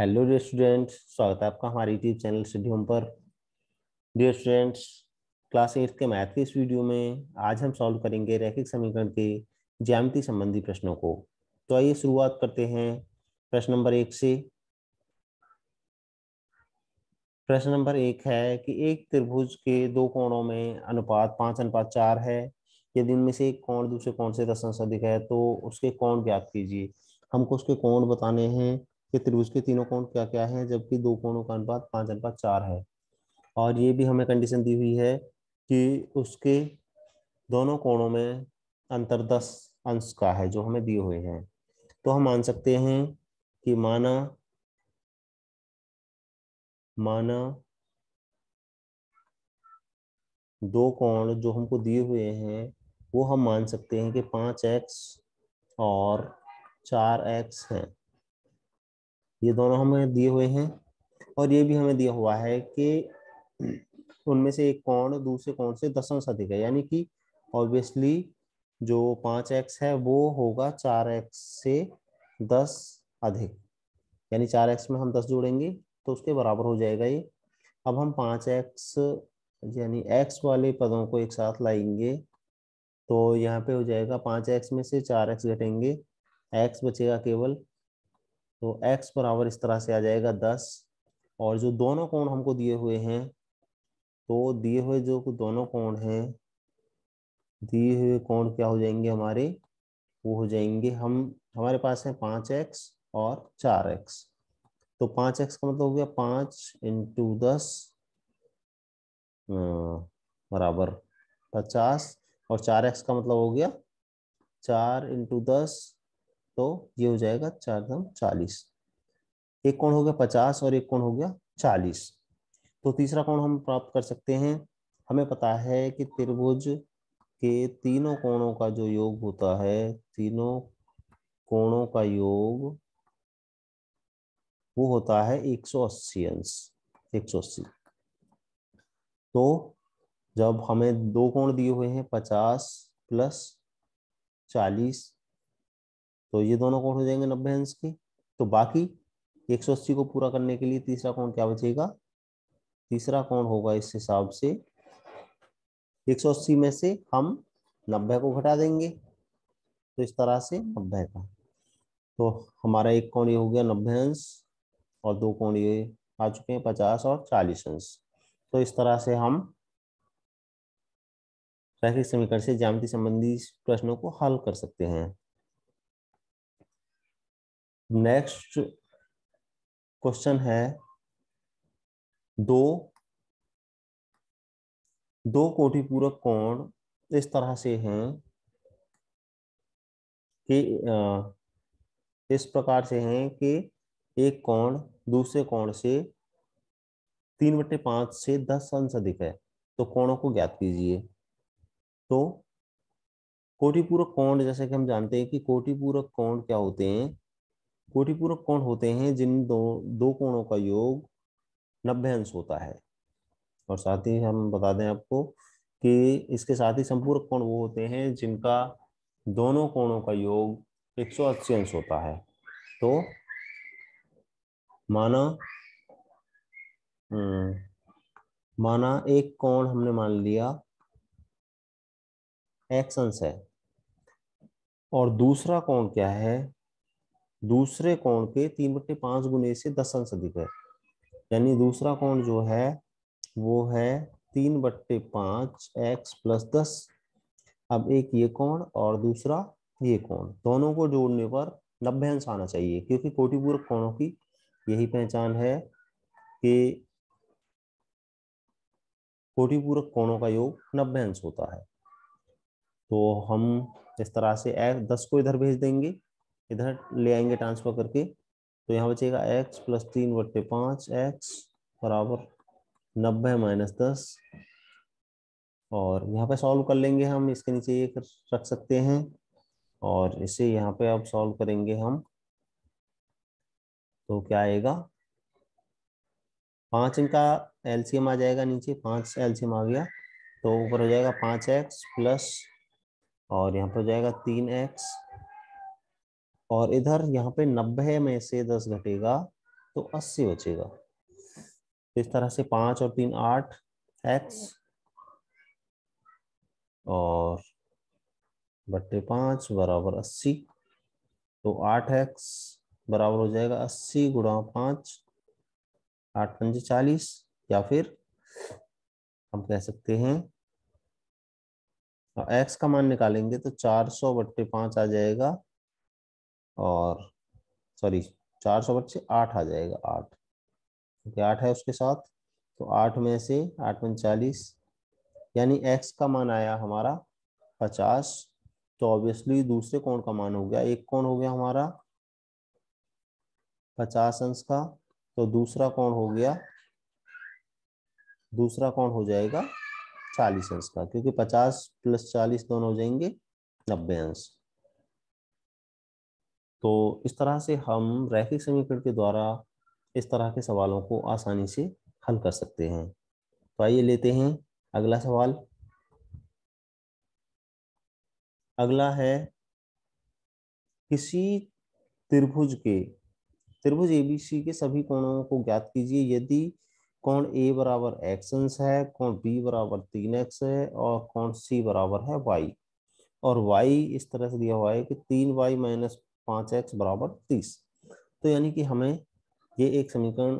hello dear students स्वागत है आपका हमारे यूट्यूब चैनल स्टडी होम पर डियर स्टूडेंट्स क्लास एट्थ के मैथ के इस वीडियो में आज हम सॉल्व करेंगे रैखिक समीकरण के ज्यामिति संबंधी प्रश्नों को तो आइए शुरुआत करते हैं प्रश्न नंबर एक से प्रश्न नंबर एक है कि एक त्रिभुज के दो कोणों में अनुपात पाँच अनुपात चार है यदि इनमें से एक कोण दूसरे कोण से दस अंश अधिक है तो उसके कोण ज्ञात कीजिए हमको उसके कोण बताने हैं कि त्रिभुज के तीनों कोण क्या क्या है जबकि दो कोणों का अनुपात पाँच अनुपात चार है और ये भी हमें कंडीशन दी हुई है कि उसके दोनों कोणों में अंतर दस अंश का है जो हमें दिए हुए हैं तो हम मान सकते हैं कि माना माना दो कोण जो हमको दिए हुए हैं वो हम मान सकते हैं कि पाँच एक्स और चार एक्स हैं ये दोनों हमें दिए हुए हैं और ये भी हमें दिया हुआ है कि उनमें से एक कोण दूसरे कोण से दसम अधिक है यानी कि ऑब्वियसली जो पांच एक्स है वो होगा चार एक्स से दस अधिक यानी चार एक्स में हम दस जोड़ेंगे तो उसके बराबर हो जाएगा ये अब हम पांच एक्स यानी एक्स वाले पदों को एक साथ लाएंगे तो यहाँ पे हो जाएगा पांच एक्स में से चार एक्स घटेंगे एक्स बचेगा केवल तो x बराबर इस तरह से आ जाएगा दस और जो दोनों कोण हमको दिए हुए हैं तो दिए हुए जो दोनों कोण हैं दिए हुए कोण क्या हो जाएंगे हमारे वो हो जाएंगे हम हमारे पास है पाँच एक्स और चार एक्स तो पाँच एक्स का मतलब हो गया पाँच इंटू दस बराबर पचास और चार एक्स का मतलब हो गया चार इंटू दस तो ये हो जाएगा चार दम चालीस एक कोण हो गया पचास और एक कोण हो गया चालीस तो तीसरा कोण हम प्राप्त कर सकते हैं हमें पता है कि त्रिभुज के तीनों कोणों का जो योग होता है तीनों कोणों का योग वो होता है 180 अंश 180 तो जब हमें दो कोण दिए हुए हैं 50 प्लस चालीस तो ये दोनों कौन हो जाएंगे नब्बे अंश के तो बाकी एक सौ अस्सी को पूरा करने के लिए तीसरा कौन क्या बचेगा तीसरा कौन होगा इस हिसाब से एक सौ अस्सी में से हम नब्बे को घटा देंगे तो इस तरह से नब्बे का तो हमारा एक कोण ये हो गया नब्बे अंश और दो कोण ये आ चुके हैं पचास और चालीस अंश तो इस तरह से हम रैखिक समीकरण से ज्यामिति संबंधी प्रश्नों को हल कर सकते हैं नेक्स्ट क्वेश्चन है दो दो कोटिपूरक पूरक कोण इस तरह से हैं कि इस प्रकार से हैं कि एक कोण दूसरे कोण से तीन बटे पांच से दस अंश अधिक है तो कोणों को ज्ञात कीजिए तो कोटिपूरक कोण जैसे कि हम जानते हैं कि कोटिपूरक कोण क्या होते हैं कोटिपूरक कोण होते हैं जिन दो दो कोणों का योग नब्बे अंश होता है और साथ ही हम बता दें आपको कि इसके साथ ही संपूरक कोण वो होते हैं जिनका दोनों कोणों का योग 180 अंश होता है तो माना हम्म, माना एक कोण हमने मान लिया एक्स अंश है और दूसरा कोण क्या है दूसरे कोण के तीन बट्टे पांच गुने से दस अंश अधिक है यानी दूसरा कोण जो है वो है तीन बट्टे पांच एक्स प्लस दस अब एक ये कोण और दूसरा ये कोण दोनों को जोड़ने पर नब्बे अंश आना चाहिए क्योंकि कोटिपूरक कोणों की यही पहचान है कि कोटिपूरक कोणों का योग नब्बे अंश होता है तो हम इस तरह से एक्स दस को इधर भेज देंगे इधर ले आएंगे ट्रांसफर करके तो यहाँ बचेगा एक्स प्लस तीन बट्टे पांच एक्स बराबर नब्बे माइनस दस और यहाँ पे सॉल्व कर लेंगे हम इसके नीचे ये रख सकते हैं और इसे यहाँ पे अब सॉल्व करेंगे हम तो क्या आएगा पांच इनका एलसीएम आ जाएगा नीचे पांच एलसीएम आ गया तो ऊपर हो जाएगा पांच एक्स प्लस और यहाँ पर हो जाएगा तीन एक्स और इधर यहाँ पे नब्बे में से दस घटेगा तो अस्सी बचेगा तो इस तरह से पांच और तीन आठ एक्स और बट्टे पांच बराबर अस्सी तो आठ एक्स बराबर हो जाएगा अस्सी गुणा पांच आठ पंजे चालीस या फिर हम कह सकते हैं एक्स का मान निकालेंगे तो चार सौ बट्टे पांच आ जाएगा और सॉरी चार सौ बच्चे आठ आ जाएगा आठ क्योंकि आठ है उसके साथ तो आठ में से आठ चालीस यानी एक्स का मान आया हमारा पचास तो ऑब्वियसली दूसरे कोण का मान हो गया एक कोण हो गया हमारा पचास अंश का तो दूसरा कोण हो गया दूसरा कोण हो जाएगा चालीस अंश का क्योंकि पचास प्लस चालीस दोनों हो जाएंगे नब्बे अंश तो इस तरह से हम रैखिक समीकरण के द्वारा इस तरह के सवालों को आसानी से हल कर सकते हैं तो आइए लेते हैं अगला सवाल अगला है किसी त्रिभुज के त्रिभुज एबीसी के सभी कोणों को ज्ञात कीजिए यदि कोण ए बराबर एक्संस है कोण बी बराबर तीन एक्स है और कोण सी बराबर है वाई और वाई इस तरह से दिया हुआ है कि तीन वाई माइनस पाँच एक्स बराबर तीस तो यानी कि हमें ये एक समीकरण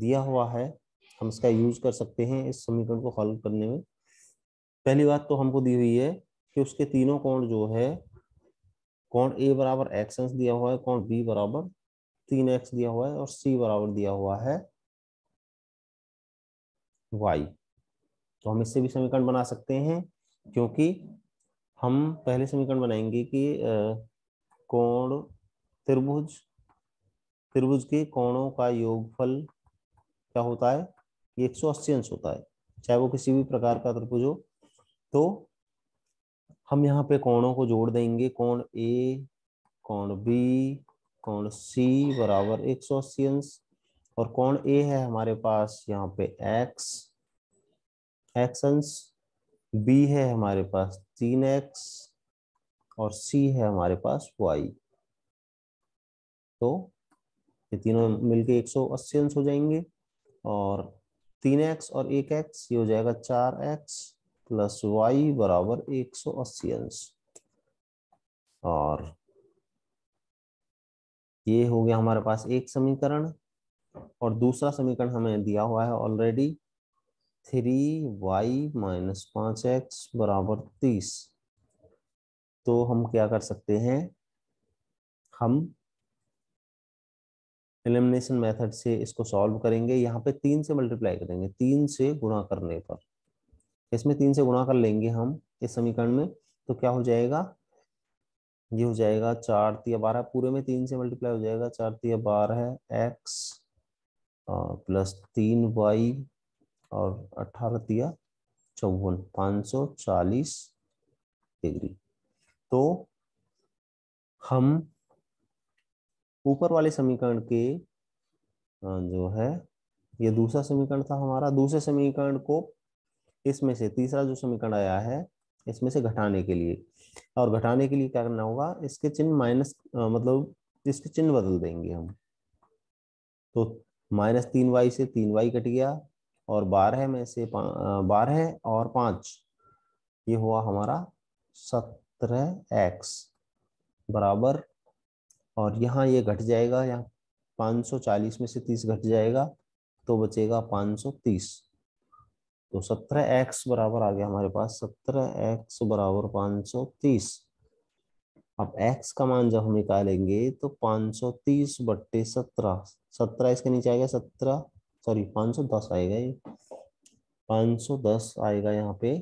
दिया हुआ है हम इसका यूज कर सकते हैं इस समीकरण को हल करने में पहली बात तो हमको दी हुई है कि उसके तीनों कोण जो है कोण ए बराबर एक्स दिया हुआ है कोण बी बराबर तीन एक्स दिया हुआ है और सी बराबर दिया हुआ है वाई तो हम इससे भी समीकरण बना सकते हैं क्योंकि हम पहले समीकरण बनाएंगे कि कोण त्रिभुज त्रिभुज के कोणों का योगफल क्या होता है ये एक अंश होता है चाहे वो किसी भी प्रकार का त्रिभुज हो तो हम यहाँ पे कोणों को जोड़ देंगे कोण ए कोण बी कोण सी बराबर एक सौ अस्सी अंश और कोण ए है हमारे पास यहाँ पे एक्स एक्स अंश बी है हमारे पास तीन एक्स और सी है हमारे पास वाई तो ये तीनों मिलके 180 अंश हो जाएंगे और तीन एक्स और एक एक्स ये हो जाएगा चार एक्स प्लस वाई बराबर एक सौ अस्सी अंश और ये हो गया हमारे पास एक समीकरण और दूसरा समीकरण हमें दिया हुआ है ऑलरेडी थ्री वाई माइनस पाँच एक्स बराबर तीस तो हम क्या कर सकते हैं हम एलिमिनेशन मेथड से इसको सॉल्व करेंगे यहाँ पे तीन से मल्टीप्लाई करेंगे तीन से गुणा करने पर इसमें तीन से गुणा कर लेंगे हम इस समीकरण में तो क्या हो जाएगा ये हो जाएगा चार तिया बारह पूरे में तीन से मल्टीप्लाई हो जाएगा चार तिया बारह एक्स प्लस तीन वाई और अठारह दिया चौवन पाँच सौ चालीस डिग्री तो हम ऊपर वाले समीकरण के जो है ये दूसरा समीकरण था हमारा दूसरे समीकरण को इसमें से तीसरा जो समीकरण आया है इसमें से घटाने के लिए और घटाने के लिए क्या करना होगा इसके चिन्ह माइनस मतलब इसके चिन्ह बदल देंगे हम तो माइनस तीन वाई से तीन वाई कट गया और बारह में से बारह और पांच ये हुआ हमारा सत्रह एक्स बराबर और यहाँ ये घट जाएगा यहाँ चालीस में से तीस घट जाएगा तो बचेगा पाँच सौ तीस तो सत्रह एक्स बराबर आ गया हमारे पास सत्रह एक्स बराबर पाँच तीस अब एक्स का मान जब हम निकालेंगे तो पाँच सौ बट्टे सत्रह सत्रह इसके नीचे आ गया सत्रह सॉरी पाँच सौ दस आएगा ये पाँच सौ दस आएगा यहाँ पे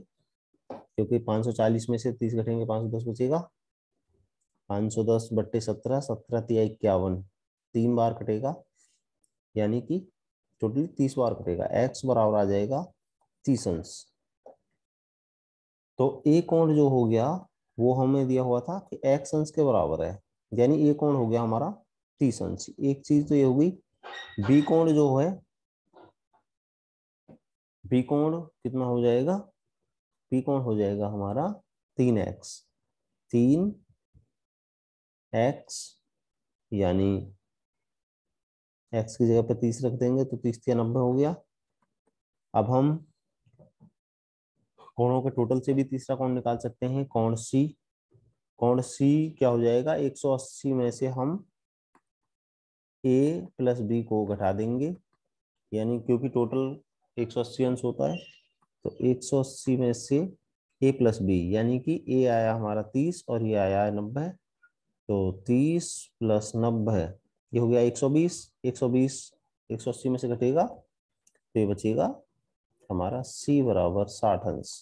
क्योंकि पाँच सौ चालीस में से तीस घटेंगे पाँच सौ दस बचेगा पाँच सौ दस बट्टे सत्रह सत्रह तिया इक्यावन तीन बार कटेगा यानी कि टोटली तीस बार कटेगा एक्स बराबर आ जाएगा तीस अंश तो ए कोण जो हो गया वो हमें दिया हुआ था कि एक्स अंश के बराबर है यानी ए कोण हो गया हमारा तीस अंश एक चीज तो ये होगी बी कोण जो है बी कोण कितना हो जाएगा बी कोण हो जाएगा हमारा तीन एक्स तीन एक्स यानी एक्स की जगह पर तीस रख देंगे तो तीस या नब्बे हो गया अब हम कोणों के टोटल से भी तीसरा कोण निकाल सकते हैं कोण सी कोण सी क्या हो जाएगा 180 में से हम ए प्लस बी को घटा देंगे यानी क्योंकि टोटल एक सौ अस्सी अंश होता है तो एक सौ अस्सी में से ए प्लस बी यानी कि ए आया हमारा तीस और ये आया है नब्बे तो तीस प्लस नब्बे ये हो गया एक सौ बीस एक सौ बीस एक सौ अस्सी में से घटेगा तो ये बचेगा हमारा सी बराबर साठ अंश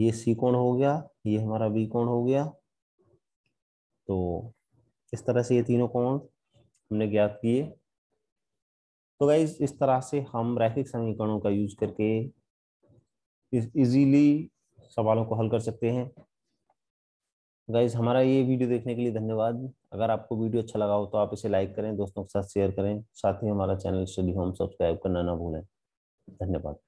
ये सी कोण हो गया ये हमारा बी कोण हो गया तो इस तरह से ये तीनों कोण हमने ज्ञात किए तो गाइज इस तरह से हम रैखिक समीकरणों का यूज करके इजीली सवालों को हल कर सकते हैं गाइज हमारा ये वीडियो देखने के लिए धन्यवाद अगर आपको वीडियो अच्छा लगा हो तो आप इसे लाइक करें दोस्तों के साथ शेयर करें साथ ही हमारा चैनल स्टडी होम सब्सक्राइब करना ना भूलें धन्यवाद